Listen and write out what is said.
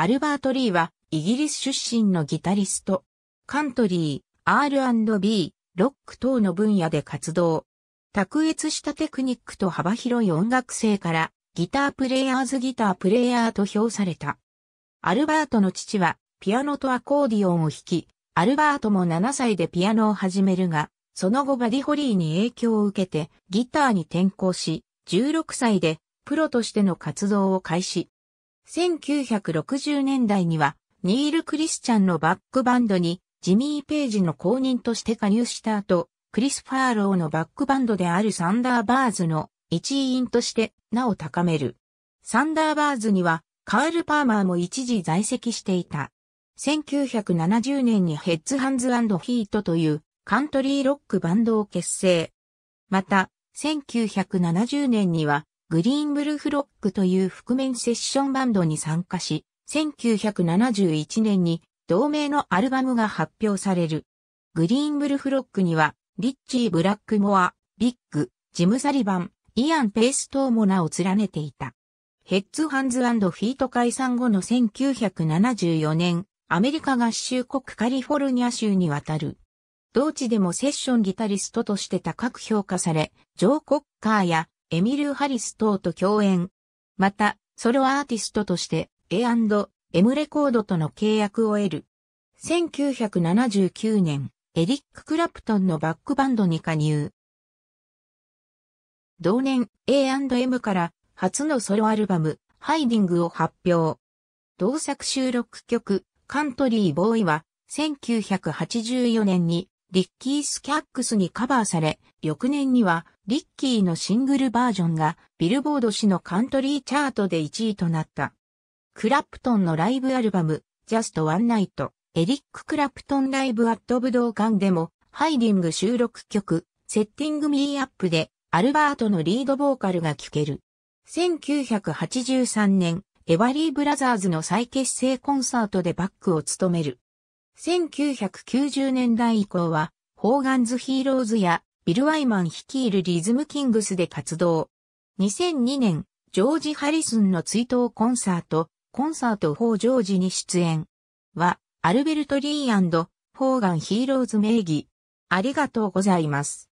アルバート・リーは、イギリス出身のギタリスト。カントリー、R&B、ロック等の分野で活動。卓越したテクニックと幅広い音楽性から、ギタープレイヤーズギタープレイヤーと評された。アルバートの父は、ピアノとアコーディオンを弾き、アルバートも7歳でピアノを始めるが、その後バディホリーに影響を受けてギターに転向し、16歳でプロとしての活動を開始。1960年代には、ニール・クリスチャンのバックバンドに、ジミー・ページの公認として加入した後、クリス・ファーローのバックバンドであるサンダーバーズの一員として名を高める。サンダーバーズには、カール・パーマーも一時在籍していた。1970年にヘッズ・ハンズ・ヒートというカントリーロックバンドを結成。また、1970年にはグリーンブルフロックという覆面セッションバンドに参加し、1971年に同名のアルバムが発表される。グリーンブルフロックには、リッチー・ブラックモア、ビッグ、ジム・サリバン、イアン・ペーストーも名を連ねていた。ヘッツ・ハンズ・フィート解散後の1974年、アメリカ合衆国カリフォルニア州に渡る。同地でもセッションギタリストとして高く評価され、ジョー・コッカーやエミル・ハリス等と共演。また、ソロアーティストとして A&M レコードとの契約を得る。1979年、エリック・クラプトンのバックバンドに加入。同年、A&M から初のソロアルバム、ハイディングを発表。同作収録曲、カントリーボーイは、1984年にリッキー・スキャックスにカバーされ、翌年にはリッキーのシングルバージョンがビルボード誌のカントリーチャートで1位となった。クラプトンのライブアルバム、ジャスト・ワン・ナイト、エリック・クラプトン・ライブ・アット・武道館でも、ハイディング収録曲、セッティング・ミー・アップで、アルバートのリードボーカルが聴ける。1983年、エバリー・ブラザーズの再結成コンサートでバックを務める。1990年代以降は、ホーガンズ・ヒーローズやビル・ワイマン率いるリズム・キングスで活動。2002年、ジョージ・ハリスンの追悼コンサート、コンサート・フォー・ジョージに出演。は、アルベルト・リーホーガン・ヒーローズ名義。ありがとうございます。